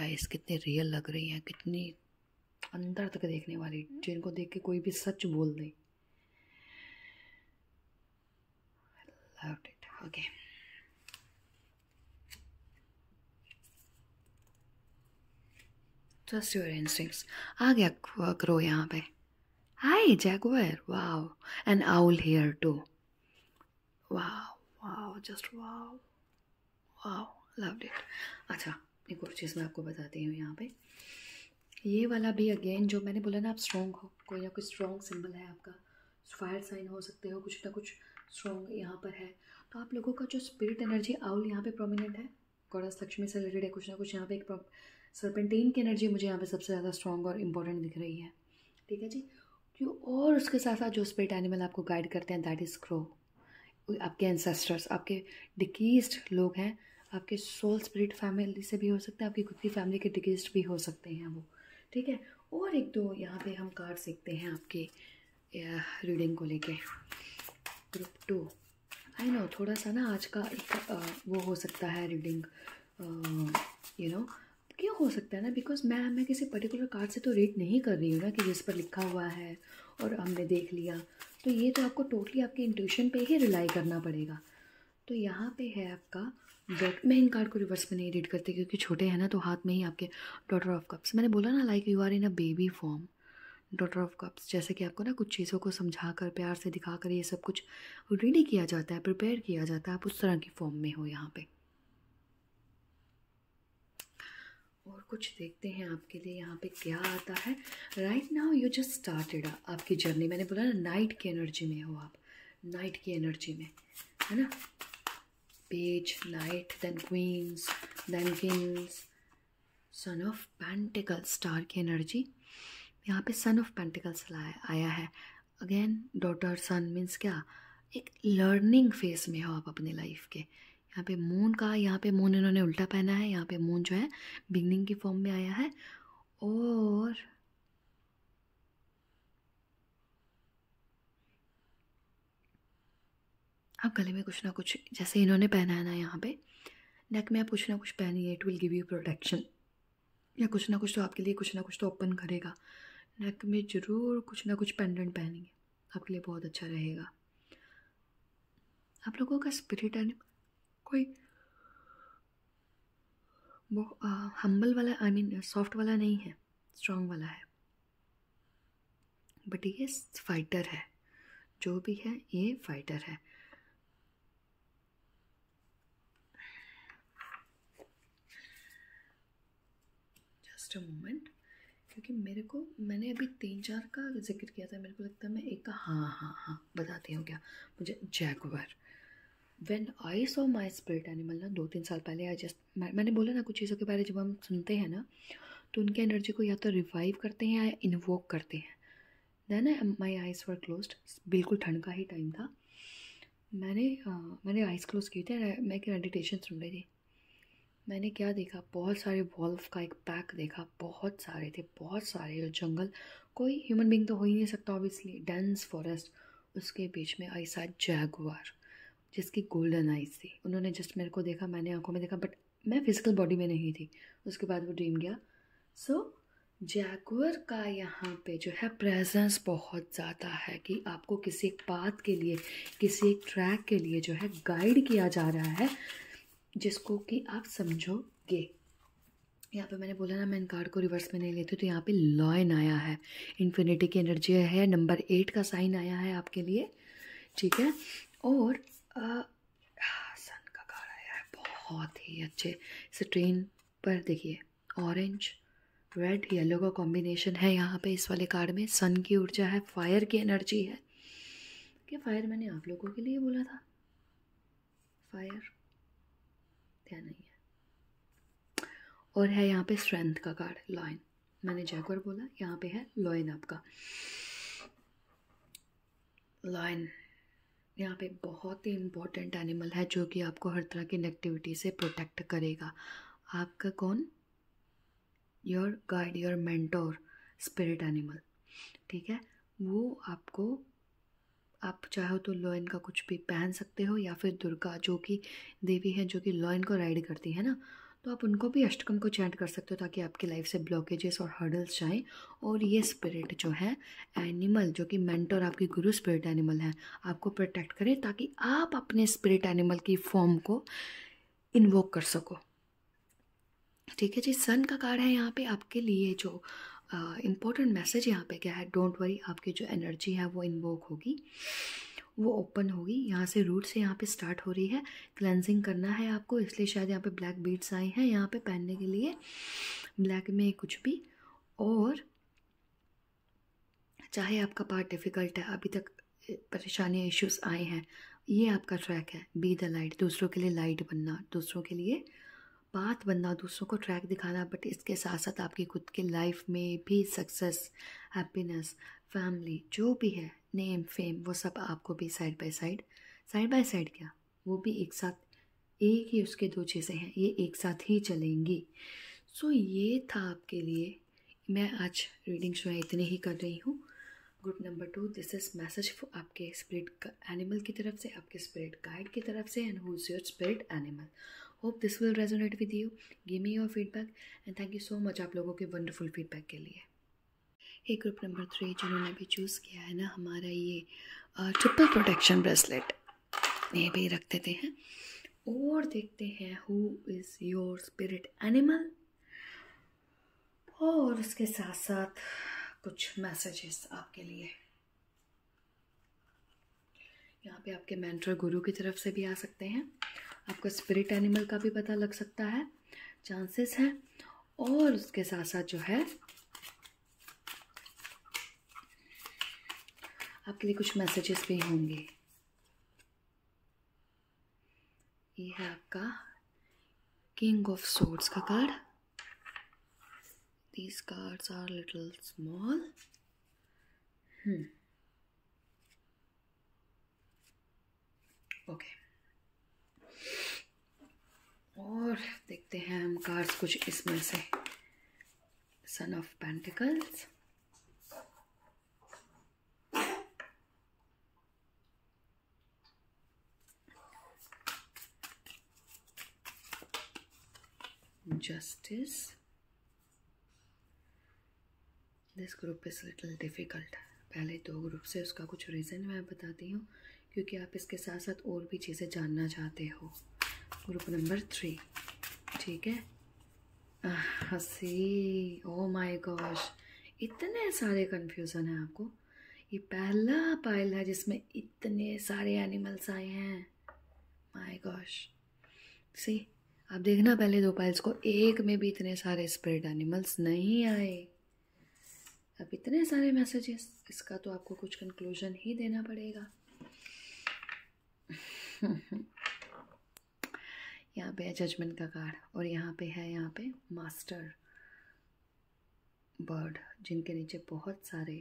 या इस कितनी रियल लग रही है कितनी अंदर तक देखने वाली जिनको देख के कोई भी सच बोल दे आ गया यहाँ पे hi jaguar wow and owl here too wow wow just wow wow it अच्छा एक और चीज़ मैं आपको बताती हूँ यहाँ पे ये वाला भी अगेन जो मैंने बोला ना आप स्ट्रॉन्ग हो कोई ना कोई स्ट्रॉन्ग सिंबल है आपका फायर साइन हो सकते हो कुछ ना कुछ स्ट्रॉन्ग यहाँ पर है तो आप लोगों का जो स्पिरिट एनर्जी आउल यहाँ पे प्रोमिनेंट है गौरस लक्ष्मी से रिलेटेड है कुछ ना कुछ यहाँ पे एक सरपेंटेन की एनर्जी मुझे यहाँ पे सबसे ज़्यादा स्ट्रॉन्ग और इम्पॉर्टेंट दिख रही है ठीक है जी क्यों और उसके साथ साथ जो स्पिरिट एनिमल आपको गाइड करते हैं दैट इज़ क्रो आपके एंसेस्टर्स आपके डिकीस्ड लोग हैं आपके सोल स्पिरिट फैमिली से भी हो सकता है आपकी खुद की फैमिली के डिगेस्ट भी हो सकते हैं वो ठीक है और एक दो यहाँ पे हम कार्ड सीखते हैं आपके रीडिंग को लेके ग्रुप टू आई नो थोड़ा सा ना आज का एक आ, वो हो सकता है रीडिंग यू नो क्यों हो सकता है ना बिकॉज मैं मैं किसी पर्टिकुलर कार्ड से तो रीड नहीं कर रही हूँ ना कि जिस पर लिखा हुआ है और हमने देख लिया तो ये तो आपको टोटली आपके इंट्यूशन पे ही रिलाई करना पड़ेगा तो यहाँ पे है आपका बट मैं इन कार्ड को रिवर्स में नहीं रीड करती क्योंकि छोटे हैं ना तो हाथ में ही आपके डॉटर ऑफ कप्स मैंने बोला ना like you are in a baby form daughter of cups जैसे कि आपको ना कुछ चीज़ों को समझा कर प्यार से दिखा कर ये सब कुछ रेडी किया जाता है प्रिपेयर किया जाता है आप उस तरह की फॉर्म में हो यहाँ पे और कुछ देखते हैं आपके लिए यहाँ पे क्या आता है right now you just started आपकी जर्नी मैंने बोला ना नाइट की एनर्जी में हो आप नाइट की एनर्जी में है ना page, knight, then queens, then kings. Son of pentacle star की एनर्जी यहाँ पे सन ऑफ पेंटिकल्स आया है अगेन डॉटर सन मीन्स क्या एक लर्निंग फेज में हो आप अपने लाइफ के यहाँ पे मून का यहाँ पे मून इन्होंने उल्टा पहना है यहाँ पे मून जो है बिगनिंग की फॉर्म में आया है और आप गले में कुछ ना कुछ जैसे इन्होंने पहना है ना यहाँ पे नेक में आप कुछ ना कुछ पहनिए it will give you protection या कुछ ना कुछ तो आपके लिए कुछ ना कुछ तो ओपन करेगा नेक में ज़रूर कुछ ना कुछ पेंडेंट पहनिए आपके लिए बहुत अच्छा रहेगा आप लोगों का स्पिरिट एनिमल कोई वो हम्बल वाला आई मीन सॉफ्ट वाला नहीं है स्ट्रांग वाला है बट ये फाइटर है जो भी है ये फाइटर है जस्ट अ मोमेंट क्योंकि मेरे को मैंने अभी तीन चार का जिक्र किया था मेरे को लगता है मैं एक का हाँ हाँ हाँ बताती हूँ क्या मुझे jaguar when I saw my spirit animal ना दो तीन साल पहले आई जस्ट मैं, मैंने बोला ना कुछ चीज़ों के बारे में जब हम सुनते हैं ना तो उनके एनर्जी को या तो रिवाइव करते हैं या इन्वोक करते हैं then my eyes were close बिल्कुल ठंड का ही टाइम था मैंने आ, मैंने आइज़ क्लोज किए थे मैं एक मेडिटेशन सुन रही थी मैंने क्या देखा बहुत सारे वॉल्फ का एक पैक देखा बहुत सारे थे बहुत सारे जो जंगल कोई ह्यूमन बींग तो हो ही नहीं सकता ऑब्वियसली डेंस फॉरेस्ट उसके बीच में आई सा जैगवार जिसकी गोल्डन आइज थी उन्होंने जस्ट मेरे को देखा मैंने आंखों में देखा बट मैं फिजिकल बॉडी में नहीं थी उसके बाद वो ड्रीम गया सो so, जैगवर का यहाँ पे जो है प्रेजेंस बहुत ज़्यादा है कि आपको किसी एक पाथ के लिए किसी एक ट्रैक के लिए जो है गाइड किया जा रहा है जिसको कि आप समझोगे यहाँ पे मैंने बोला ना मैं इन कार्ड को रिवर्स में नहीं लेती तो यहाँ पे लॉयन आया है इन्फिनिटी की एनर्जी है नंबर एट का साइन आया है आपके लिए ठीक है और आ, सन का कार्ड आया है बहुत ही अच्छे इस ट्रेन पर देखिए ऑरेंज रेड येलो का कॉम्बिनेशन है यहाँ पे इस वाले कार्ड में सन की ऊर्जा है फायर की एनर्जी है क्या फायर मैंने आप लोगों के लिए बोला था फायर हत्या नहीं है और है यहाँ पे स्ट्रेंथ का कार्ड लॉइन मैंने जयकर बोला यहाँ पे है लॉइन आपका लॉइन यहाँ पे बहुत ही इम्पोर्टेंट एनिमल है जो कि आपको हर तरह की नेगेटिविटी से प्रोटेक्ट करेगा आपका कौन your guide your mentor spirit animal ठीक है वो आपको आप चाहो तो लॉयन का कुछ भी पहन सकते हो या फिर दुर्गा जो कि देवी है जो कि लॉयन को राइड करती है ना तो आप उनको भी अष्टकम को चैंट कर सकते हो ताकि आपकी लाइफ से ब्लॉकेजेस और हर्डल्स जाएं और ये स्पिरिट जो है एनिमल जो कि मेंटर आपकी गुरु स्पिरिट एनिमल है आपको प्रोटेक्ट करे ताकि आप अपने स्पिरिट एनिमल की फॉर्म को इन्वोक कर सको ठीक है जी सन का कार्ड है यहाँ पे आपके लिए जो इम्पोर्टेंट मैसेज यहाँ पे क्या है डोंट वरी आपकी जो एनर्जी है वो इन्वोक होगी वो ओपन होगी यहाँ से रूट से यहाँ पे स्टार्ट हो रही है क्लेंजिंग करना है आपको इसलिए शायद यहाँ पे ब्लैक बीड्स आए हैं यहाँ पे पहनने के लिए ब्लैक में कुछ भी और चाहे आपका पार्ट डिफ़िकल्ट है अभी तक परेशानियाँ इश्यूज़ आए हैं ये आपका ट्रैक है बी द लाइट दूसरों के लिए लाइट बनना दूसरों के लिए बात बनना दूसरों को ट्रैक दिखाना बट इसके साथ साथ आपकी खुद के लाइफ में भी सक्सेस हैप्पीनेस फैमिली जो भी है नेम फेम वो सब आपको भी side by side side by side क्या वो भी एक साथ एक ही उसके दो चीज़ें हैं ये एक साथ ही चलेंगी सो so, ये था आपके लिए मैं आज रीडिंग शो इतने इतनी ही कर रही हूँ group number two this is message for आपके स्पिरिट एनिमल की तरफ से आपके स्पिरिट गाइड की तरफ से and who is your spirit animal hope this will resonate with you give me your feedback and thank you so much आप लोगों के वंडरफुल फीडबैक के लिए एक ग्रुप नंबर थ्री जिन्होंने भी चूज़ किया है ना हमारा ये ट्रिपल प्रोटेक्शन ब्रेसलेट ये भी रख देते हैं और देखते हैं who is your spirit animal और उसके साथ साथ कुछ मैसेजेस आपके लिए यहाँ पे आपके मेंटर गुरु की तरफ से भी आ सकते हैं आपका स्पिरिट एनिमल का भी पता लग सकता है चांसेस हैं और उसके साथ साथ जो है आपके लिए कुछ मैसेजेस भी होंगे ये है आपका किंग ऑफ सोर्ड्स का card these cards are little small okay और देखते हैं हम कार्ड्स कुछ इसमें से son of pentacles justice this group is little difficult पहले दो ग्रुप से उसका कुछ रीज़न मैं बताती हूँ क्योंकि आप इसके साथ साथ और भी चीज़ें जानना चाहते हो ग्रुप नंबर थ्री ठीक है हसी ओ माय गॉश इतने सारे कंफ्यूजन है आपको ये पहला पायल है जिसमें इतने सारे एनिमल्स आए हैं माय गॉश सी आप देखना पहले दो पायल्स को एक में भी इतने सारे स्प्रेड एनिमल्स नहीं आए अब इतने सारे मैसेजेस इसका तो आपको कुछ कंक्लूजन ही देना पड़ेगा यहाँ पे है जजमेंट का कार्ड और यहाँ पे है यहाँ पे मास्टर बर्ड जिनके नीचे बहुत सारे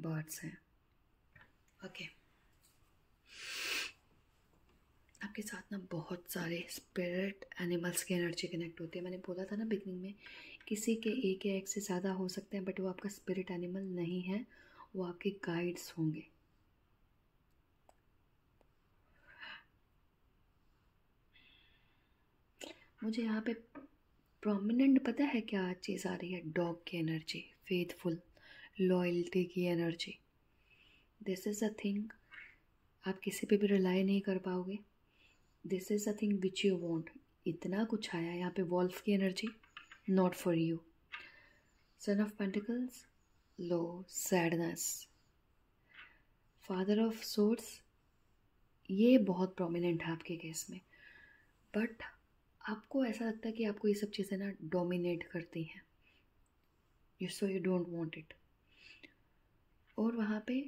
बर्ड्स हैं ओके okay. आपके साथ ना बहुत सारे स्पिरिट एनिमल्स की एनर्जी कनेक्ट होती है मैंने बोला था ना बिगनिंग में किसी के एक या एक से ज़्यादा हो सकते हैं बट वो आपका स्पिरिट एनिमल नहीं है वो आपके गाइड्स होंगे मुझे यहाँ पे प्रोमिनेंट पता है क्या चीज़ आ रही है डॉग की एनर्जी फेथफुल लॉयल्टी की energy this is a thing आप किसी पे भी रिलाई नहीं कर पाओगे this is a thing which you want इतना कुछ आया यहाँ पे वॉल्फ की energy not for you son of pentacles low sadness father of swords ये बहुत प्रोमिनेंट है आपके केस में बट आपको ऐसा लगता है कि आपको ये सब चीज़ें ना डोमिनेट करती हैं you so you don't want it और वहाँ पे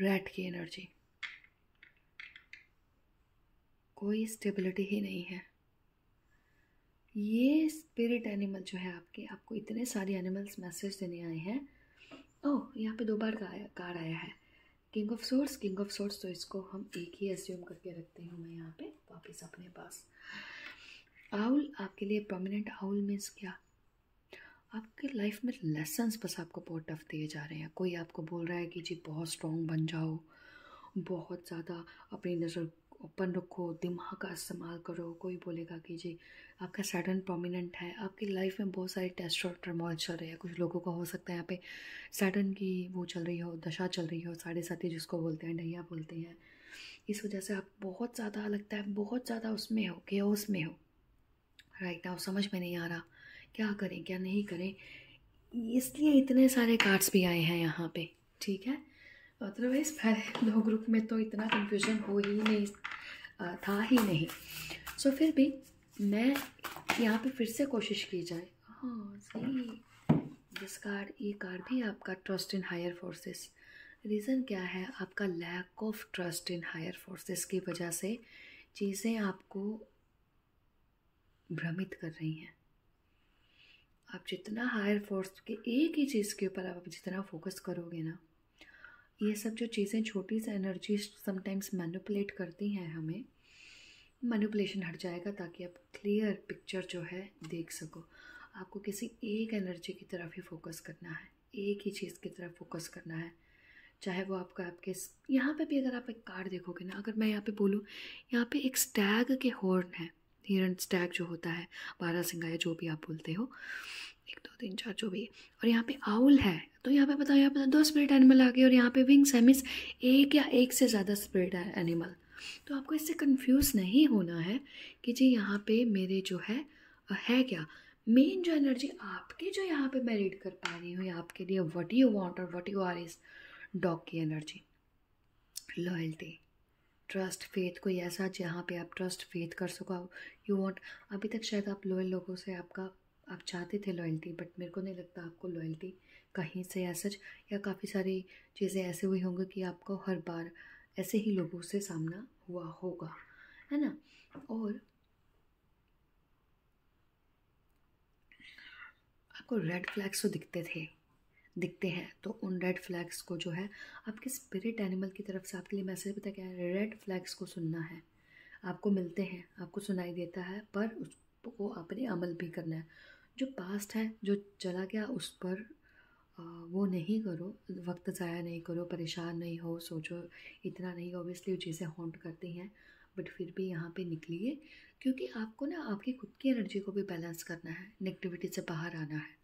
रैट की एनर्जी कोई स्टेबिलिटी ही नहीं है ये स्पिरिट एनिमल जो है आपके आपको इतने सारे एनिमल्स मैसेज देने आए हैं ओह यहाँ पे दो बार कार आया है king of swords king of swords तो इसको हम एक ही एज्यूम करके रखते हैं मैं यहाँ पे वापस अपने पास आउल आपके लिए प्रोमिनेंट आउल मीन्स क्या आपके लाइफ में लेसन्स बस आपको बहुत टफ दिए जा रहे हैं कोई आपको बोल रहा है कि जी बहुत स्ट्रॉन्ग बन जाओ बहुत ज़्यादा अपनी नज़र ओपन रखो दिमाग का इस्तेमाल करो कोई बोलेगा कि जी आपका सैटर्न प्रोमिनेंट है आपकी लाइफ में बहुत सारे टेस्ट और टर्मोल चल रहे हैं कुछ लोगों का हो सकता है यहाँ पे सैटर्न की वो चल रही हो दशा चल रही हो साढ़े साथी जिसको बोलते हैं ढैया बोलते हैं इस वजह से आप बहुत ज़्यादा लगता है बहुत ज़्यादा उसमें हो के उसमें हो राइट नाउ समझ में नहीं आ रहा क्या करें क्या नहीं करें इसलिए इतने सारे कार्ड्स भी आए हैं यहाँ पे ठीक है अदरवाइज पहले दो ग्रुप में तो इतना कन्फ्यूजन हो ही नहीं था ही नहीं सो so, फिर भी मैं यहाँ पे फिर से कोशिश की जाए हाँ सही दिस कार्ड ये कार्ड भी आपका trust in higher forces reason क्या है आपका lack of trust in higher forces की वजह से चीज़ें आपको भ्रमित कर रही हैं आप जितना हायर फोर्स के एक ही चीज़ के ऊपर आप जितना फोकस करोगे ना ये सब जो चीज़ें छोटी सी एनर्जी समटाइम्स मैनुपलेट करती हैं हमें मैनुपलेशन हट जाएगा ताकि आप क्लियर पिक्चर जो है देख सको आपको किसी एक एनर्जी की तरफ ही फोकस करना है एक ही चीज़ की तरफ फोकस करना है चाहे वो आपका आपके यहाँ पे भी अगर आप एक कार देखोगे ना अगर मैं यहाँ पे बोलूँ यहाँ पे एक स्टैग के हॉर्न है हिरन स्टैग जो होता है बारह सिंगा या जो भी आप बोलते हो एक दो तीन चार जो भी और यहाँ पे आउल है तो यहाँ पे बताओ यहाँ पे तो दो स्पिरिट एनिमल आ गए और यहाँ पे विंग्स है मीन्स एक या एक से ज़्यादा स्प्रिट एनिमल तो आपको इससे कंफ्यूज नहीं होना है कि जी यहाँ पे मेरे जो है है क्या मेन जो एनर्जी आपके जो यहाँ पे मैं रीड कर पा रही हूँ आपके लिए वट यू वॉन्ट और what you are is dog की एनर्जी लॉयल्टी ट्रस्ट फेथ कोई ऐसा जहाँ पे आप ट्रस्ट फेथ कर सको यू वॉन्ट अभी तक शायद आप लोयल लोगों से आपका आप चाहते थे लॉयल्टी बट मेरे को नहीं लगता आपको लॉयल्टी कहीं से या सच या काफ़ी सारी चीज़ें ऐसे हुई होंगी कि आपको हर बार ऐसे ही लोगों से सामना हुआ होगा है ना और आपको रेड फ्लैग्स तो दिखते थे दिखते हैं तो उन रेड फ्लैग्स को जो है आपके स्पिरिट एनिमल की तरफ से आपके लिए मैसेज पता क्या है रेड फ्लैग्स को सुनना है आपको मिलते हैं आपको सुनाई देता है पर उसको आपने अमल भी करना है जो पास्ट है जो चला गया उस पर वो नहीं करो वक्त ज़ाया नहीं करो परेशान नहीं हो सोचो इतना नहीं ऑब्वियसली चीज़ें हॉन्ट करती हैं बट फिर भी यहाँ पे निकलिए क्योंकि आपको ना आपकी खुद की एनर्जी को भी बैलेंस करना है नेगेटिविटी से बाहर आना है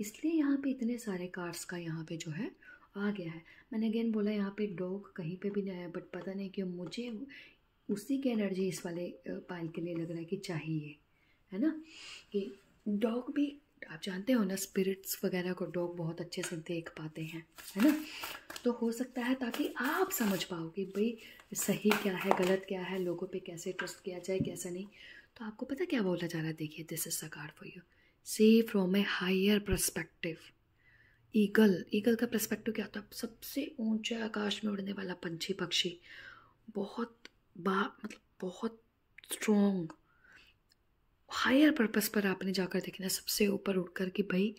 इसलिए यहाँ पे इतने सारे कार्ड्स का यहाँ पे जो है आ गया है मैंने अगेन बोला यहाँ पे डॉग कहीं पे भी नहीं आया बट पता नहीं क्यों मुझे उसी की एनर्जी इस वाले पाइल के लिए लग रहा है कि चाहिए है ना कि डॉग भी आप जानते हो ना स्पिरिट्स वगैरह को डॉग बहुत अच्छे से देख पाते हैं है ना तो हो सकता है ताकि आप समझ पाओ कि भाई सही क्या है गलत क्या है लोगों पे कैसे ट्रस्ट किया जाए कैसे नहीं तो आपको पता क्या बोला जा रहा है देखिए this is a card for you see from a higher perspective eagle eagle का परस्पेक्टिव क्या होता है सबसे ऊंचे आकाश में उड़ने वाला पंछी पक्षी बहुत बा मतलब बहुत स्ट्रॉन्ग हायर पर्पस पर आपने जाकर देखना सबसे ऊपर उठ कर कि भाई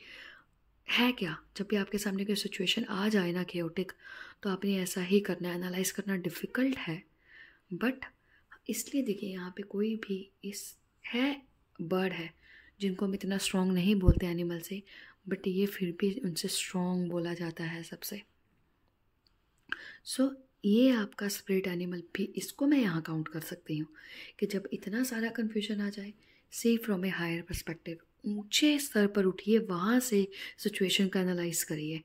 है क्या जब भी आपके सामने कोई सिचुएशन आ जाए ना केओटिक तो आपने ऐसा ही करना है एनालाइज करना डिफ़िकल्ट है बट इसलिए देखिए यहाँ पे कोई भी इस है बर्ड है जिनको हम इतना स्ट्रॉन्ग नहीं बोलते एनिमल से बट ये फिर भी उनसे स्ट्रॉन्ग बोला जाता है सबसे सो so, ये आपका स्प्रिट एनिमल भी इसको मैं यहाँ काउंट कर सकती हूँ कि जब इतना सारा कन्फ्यूजन आ जाए see from a higher perspective ऊंचे स्तर पर उठिए वहाँ से सिचुएशन का एनालाइज करिए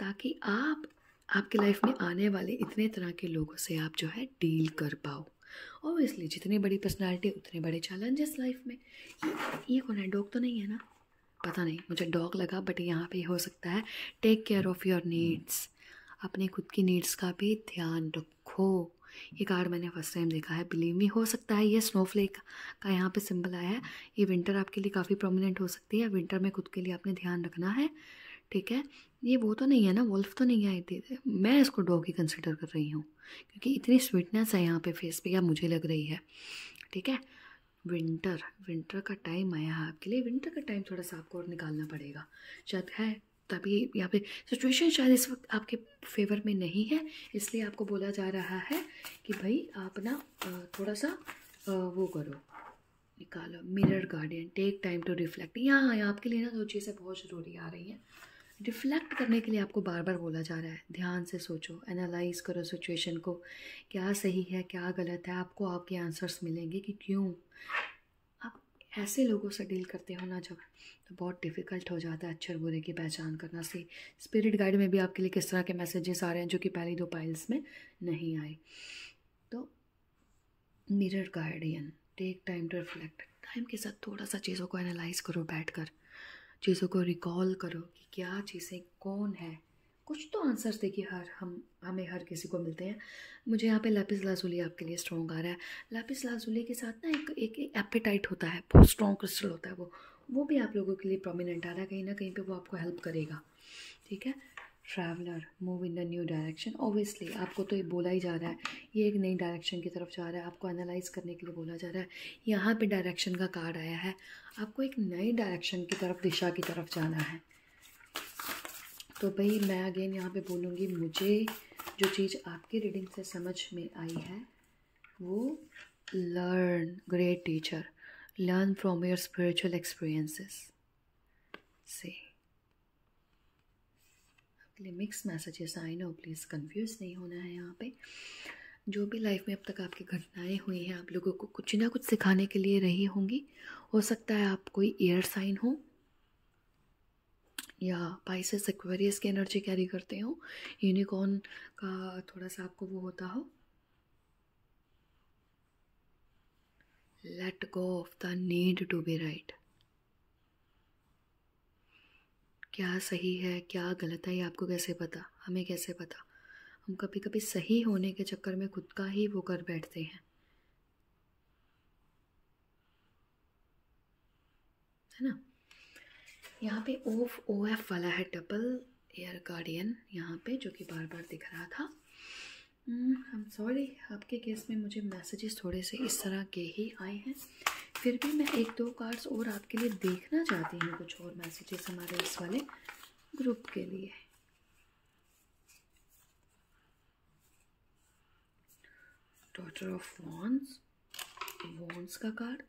ताकि आप आपकी लाइफ में आने वाले इतने तरह के लोगों से आप जो है डील कर पाओ ऑब्वियसली जितनी बड़ी पर्सनालिटी उतने बड़े चैलेंजेस लाइफ में ये ये कौन है डॉग तो नहीं है ना पता नहीं मुझे डॉग लगा बट यहाँ पे हो सकता है take care of your needs अपने खुद की नीड्स का भी ध्यान रखो ये कार्ड मैंने फर्स्ट टाइम देखा है बिलीव मी हो सकता है ये स्नोफ्लेक का यहाँ पे सिंबल आया है ये विंटर आपके लिए काफ़ी प्रोमिनेंट हो सकती है विंटर में खुद के लिए आपने ध्यान रखना है ठीक है ये वो तो नहीं है ना वोल्फ तो नहीं आई थी मैं इसको डॉग ही कंसिडर कर रही हूँ क्योंकि इतनी स्वीटनेस है यहाँ पे फेस पे या मुझे लग रही है ठीक है विंटर विंटर का टाइम आया है आपके लिए विंटर का टाइम थोड़ा सा आपको और निकालना पड़ेगा शायद है तभी यहाँ पे सिचुएशन शायद इस वक्त आपके फेवर में नहीं है इसलिए आपको बोला जा रहा है कि भाई आप ना थोड़ा सा वो करो निकालो mirror guardian take time to reflect यहाँ यहाँ आपके लिए ना दो चीज़ें बहुत ज़रूरी आ रही हैं रिफ्लेक्ट करने के लिए आपको बार बार बोला जा रहा है ध्यान से सोचो एनालाइज करो सिचुएशन को क्या सही है क्या गलत है आपको आपके आंसर्स मिलेंगे कि क्यों ऐसे लोगों से डील करते हो ना जब तो बहुत डिफ़िकल्ट हो जाता है अच्छे और बुरे की पहचान करना से स्पिरिट गाइड में भी आपके लिए किस तरह के मैसेजेस आ रहे हैं जो कि पहली दो पाइल्स में नहीं आए तो mirror guardian take time to reflect time के साथ थोड़ा सा चीज़ों को एनालाइज करो बैठ कर चीज़ों को रिकॉल करो कि क्या चीज़ें कौन है कुछ तो आंसर्स देखिए हर हम हमें हर किसी को मिलते हैं मुझे यहाँ पे लापिस लाजुली आपके लिए स्ट्रॉन्ग आ रहा है लापिस लाजुली के साथ ना एक एक, एपिटाइट एपेटाइट होता है बहुत स्ट्रॉन्ग क्रिस्टल होता है वो वो भी आप लोगों के लिए प्रोमिनेंट आ रहा है कहीं ना कहीं पे वो आपको हेल्प करेगा ठीक है traveller move in the new direction obviously आपको तो ये बोला ही जा रहा है ये एक नई डायरेक्शन की तरफ जा रहा है आपको एनालाइज करने के लिए बोला जा रहा है यहाँ पे डायरेक्शन का कार्ड आया है आपको एक नई डायरेक्शन की तरफ दिशा की तरफ जाना है तो भाई मैं अगेन यहाँ पे बोलूँगी मुझे जो चीज़ आपके रीडिंग से समझ में आई है वो learn great teacher learn from your spiritual experiences से लिए mix messages I know please confuse नहीं होना है यहाँ पे जो भी लाइफ में अब तक आपकी घटनाएं हुई हैं आप लोगों को कुछ ना कुछ सिखाने के लिए रही होंगी हो सकता है आप कोई एयर साइन हो या पाइसेस एक्वेरियस की एनर्जी कैरी करते हो यूनिकॉर्न का थोड़ा सा आपको वो होता हो let go of the need to be right क्या सही है क्या गलत है ये आपको कैसे पता हमें कैसे पता हम कभी कभी सही होने के चक्कर में खुद का ही वो कर बैठते हैं है ना यहाँ पे ओफ ओ एफ वाला है डबल एयर गार्डियन यहाँ पे जो कि बार बार दिख रहा था हम hmm, सॉरी आपके केस में मुझे मैसेजेस थोड़े से इस तरह के ही आए हैं फिर भी मैं एक दो कार्ड्स और आपके लिए देखना चाहती हूँ कुछ और मैसेजेस हमारे इस वाले ग्रुप के लिए डॉटर ऑफ वॉन्स वॉन्स का कार्ड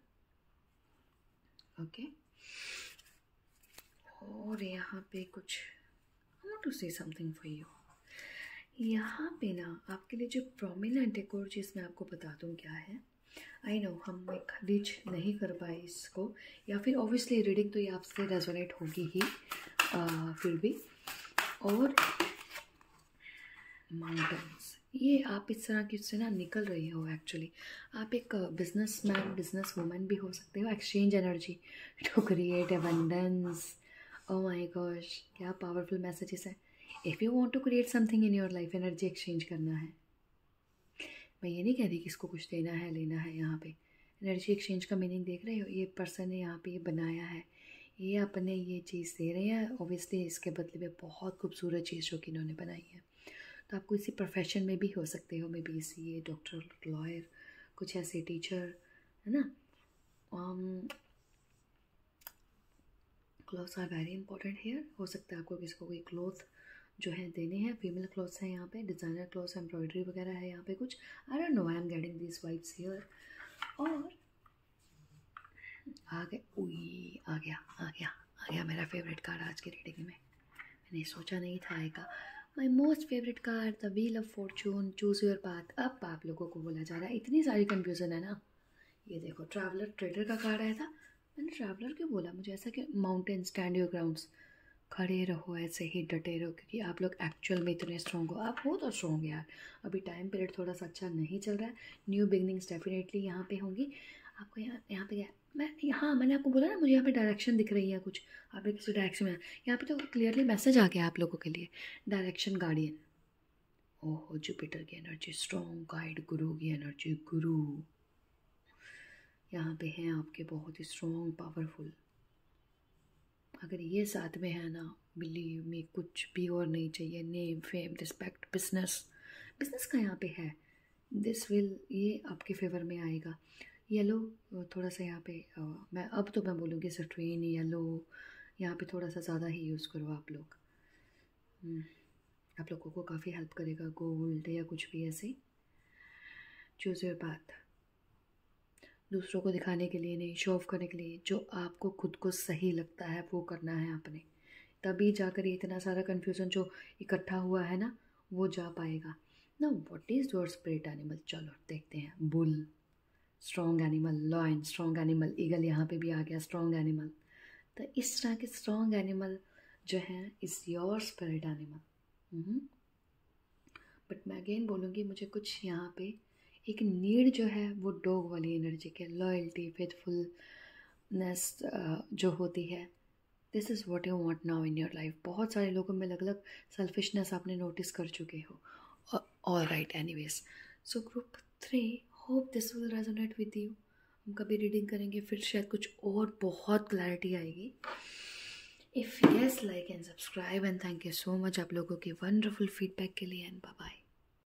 ओके okay. और यहाँ पे कुछ टू से समथिंग फॉर यू यहाँ पे ना आपके लिए जो प्रोमिनेंट एक और चीज़ मैं आपको बता दूँ क्या है आई नो हम एक रीच नहीं कर पाए इसको या फिर ऑब्वियसली रीडिंग तो ये आपसे रेजोनेट होगी ही आ, फिर भी और माउंटेन्स ये आप इस तरह की से ना निकल रहे हो एक्चुअली आप एक बिजनेस मैन बिजनेस वूमेन भी हो सकते हो exchange energy to create abundance oh my gosh क्या पावरफुल मैसेजेस हैं if you want to create something in your life energy exchange करना है मैं ये नहीं कह रही कि इसको कुछ देना है लेना है यहाँ पे एनर्जी एक्सचेंज का मीनिंग देख रहे हो ये पर्सन ने यहाँ पे ये बनाया है ये अपने ये चीज़ दे रहे हैं ओबियसली इसके बदले में बहुत खूबसूरत चीज़ जो कि इन्होंने बनाई है तो आप किसी प्रोफेशन में भी हो सकते हो maybe C A doctor lawyer कुछ ऐसे टीचर है ना um, clothes are very important here हो सकता है आपको किसी को कोई क्लॉथ जो है देने हैं फीमेल क्लॉथ्स हैं यहाँ पे डिज़ाइनर क्लॉथ्स एम्ब्रॉयडरी वगैरह है यहाँ पे कुछ I don't know I am getting this vibes here और आ गए उई आ गया आ गया आ गया मेरा फेवरेट कार आज की रीडिंग में मैंने सोचा नहीं था आएगा my most favourite card the wheel of fortune choose your path अब आप लोगों को बोला जा रहा है इतनी सारी कंफ्यूजन है ना ये देखो ट्रैवलर ट्रेडर का कार्ड आया था मैंने ट्रैवलर क्यों बोला मुझे ऐसा कि माउंटेन स्टैंड योर ग्राउंड्स खड़े रहो ऐसे ही डटे रहो क्योंकि आप लोग एक्चुअल में इतने स्ट्रॉन्ग हो आप हो तो स्ट्रॉन्ग यार अभी टाइम पीरियड थोड़ा सा अच्छा नहीं चल रहा है न्यू बिगनिंग्स डेफिनेटली यहाँ पे होंगी आपको यहाँ यहाँ पे गया मैं हाँ मैंने आपको बोला ना मुझे यहाँ पे डायरेक्शन दिख रही है कुछ आपने किसी डायरेक्शन में यहाँ पे तो क्लियरली मैसेज आ गया आप लोगों के लिए डायरेक्शन गार्डियन ओह जुपिटर की एनर्जी स्ट्रॉन्ग गाइड गुरु की एनर्जी गुरु यहाँ पे हैं आपके बहुत ही स्ट्रॉन्ग पावरफुल अगर ये साथ में है ना बिलीव में कुछ भी और नहीं चाहिए name fame respect business business का यहाँ पे है दिस विल ये आपके फेवर में आएगा येलो थोड़ा सा यहाँ पे आ, मैं अब तो मैं बोलूँगी ट्रेन येलो यहाँ पे थोड़ा सा ज़्यादा ही यूज़ करो आप लोग हम्म, आप लोगों को काफ़ी हेल्प करेगा गोल्ड या कुछ भी ऐसे चूज़ योर बात दूसरों को दिखाने के लिए नहीं शो ऑफ करने के लिए जो आपको खुद को सही लगता है वो करना है आपने तभी जाकर ये इतना सारा कन्फ्यूज़न जो इकट्ठा हुआ है ना वो जा पाएगा ना what is your spirit animal चलो देखते हैं bull strong animal lion strong animal eagle यहाँ पे भी आ गया स्ट्रॉन्ग एनिमल तो इस तरह के स्ट्रॉन्ग एनिमल जो हैं is your spirit animal but मैं अगेन बोलूँगी मुझे कुछ यहाँ पे एक नीड जो है वो डॉग वाली एनर्जी के लॉयल्टी फेथफुलनेस जो होती है this is what you want now in your life बहुत सारे लोगों में अलग अलग सेल्फिशनेस आपने नोटिस कर चुके हो all right anyways so group three hope this will resonate with you हम कभी रीडिंग करेंगे फिर शायद कुछ और बहुत क्लैरिटी आएगी if yes like and subscribe and thank you so much आप लोगों के वंडरफुल फीडबैक के लिए एंड बाय